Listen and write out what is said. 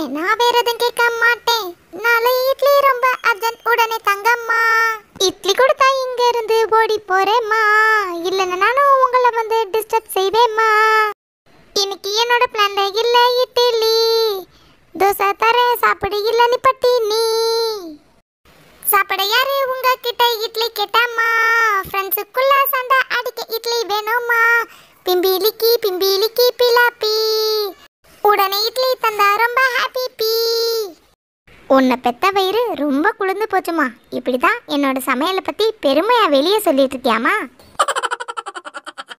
மாட்டேன் நான் வேற எதுவும் கேட்க மாட்டேன் நாளை இட்லி ரொம்ப அர்ஜென்ட் உடனே தங்கம்மா இட்லி கொடுத்தா இங்க இருந்து ஓடி போறேம்மா இல்லைன்னா நானும் உங்களை வந்து டிஸ்டர்ப் செய்வேம்மா இன்னைக்கு என்னோட பிளான்ல இல்லை இட்லி தோசை தர சாப்பிடு இல்ல நிப்பட்டி நீ சாப்பிட யாரு உங்ககிட்ட இட்லி கேட்டாமா ஃப்ரெண்ட்ஸுக்குள்ள சண்டை அடிக்க இட்லி வேணுமா பிம்பிலிக்கி பிம்பிலிக்கி பிலாப்பி உடனே இட்லி உன்னை பெத்த வயிறு ரொம்ப குளிர்ந்து போச்சுமா இப்படி தான் என்னோட சமையலை பற்றி பெருமையாக வெளியே சொல்லிட்டு இருக்கியாமா